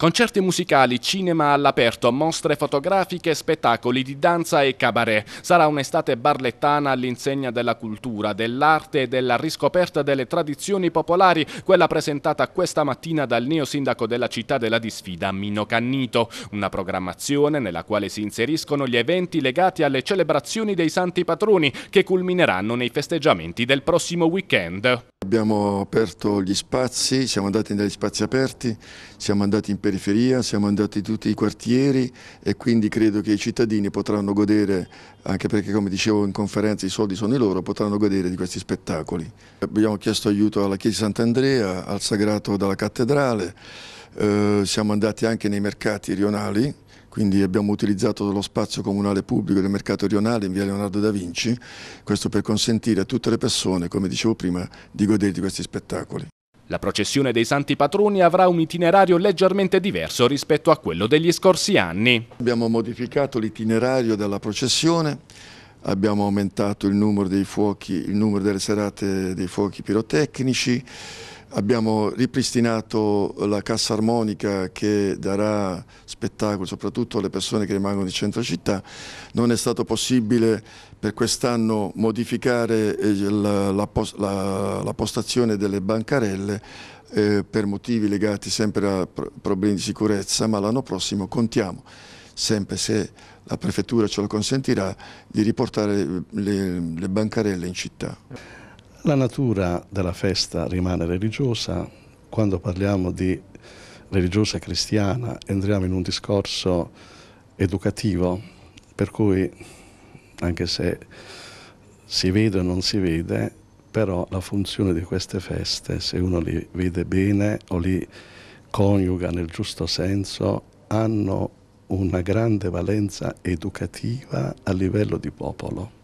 Concerti musicali, cinema all'aperto, mostre fotografiche, spettacoli di danza e cabaret. Sarà un'estate barlettana all'insegna della cultura, dell'arte e della riscoperta delle tradizioni popolari, quella presentata questa mattina dal neo sindaco della città della disfida, Mino Cannito. Una programmazione nella quale si inseriscono gli eventi legati alle celebrazioni dei santi patroni che culmineranno nei festeggiamenti del prossimo weekend. Abbiamo aperto gli spazi, siamo andati negli spazi aperti, siamo andati in periferia, siamo andati in tutti i quartieri e quindi credo che i cittadini potranno godere, anche perché come dicevo in conferenza i soldi sono i loro, potranno godere di questi spettacoli. Abbiamo chiesto aiuto alla Chiesa di Sant'Andrea, al Sagrato della Cattedrale, eh, siamo andati anche nei mercati rionali, quindi abbiamo utilizzato lo spazio comunale pubblico del mercato rionale in via Leonardo da Vinci, questo per consentire a tutte le persone, come dicevo prima, di godere di questi spettacoli. La processione dei Santi Patroni avrà un itinerario leggermente diverso rispetto a quello degli scorsi anni. Abbiamo modificato l'itinerario della processione, abbiamo aumentato il numero, fuochi, il numero delle serate dei fuochi pirotecnici, Abbiamo ripristinato la Cassa Armonica che darà spettacolo soprattutto alle persone che rimangono in centro città. Non è stato possibile per quest'anno modificare eh, la, la, la, la, postazione delle bancarelle eh, per motivi legati sempre a problemi di sicurezza, ma l'anno prossimo contiamo sempre se la prefettura ce lo consentirà, di riportare eh, le, le bancarelle in città. La natura della festa rimane religiosa, quando parliamo di religiosa cristiana entriamo in un discorso educativo, per cui anche se si vede o non si vede, però la funzione di queste feste, se uno li vede bene o li coniuga nel giusto senso, hanno una grande valenza educativa a livello di popolo.